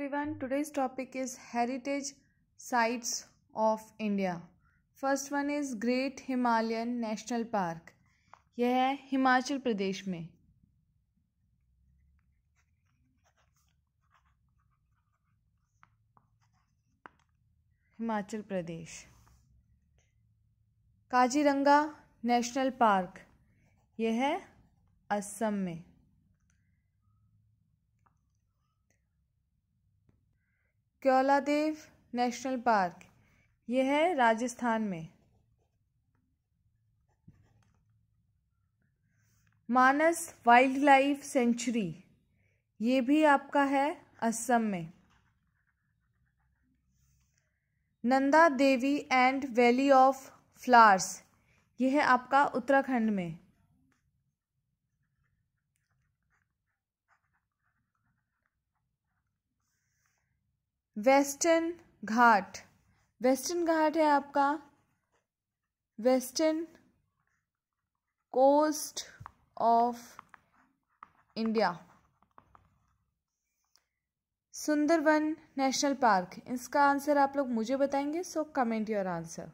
everyone today's topic is heritage sites of India first one is great Himalayan national park यह है हिमाचल प्रदेश में Himachal Pradesh Kaziranga national park यह है असम में क्योलादेव नेशनल पार्क यह है राजस्थान में मानस वाइल्ड लाइफ सेंचुरी ये भी आपका है असम में Nanda Devi and valley of flowers यह है आपका उत्तराखंड में वेस्टर्न घाट वेस्टर्न घाट है आपका western coast of India Sundarban national park इसका आंसर आप लोग मुझे बताएंगे सो कमेंट योर आंसर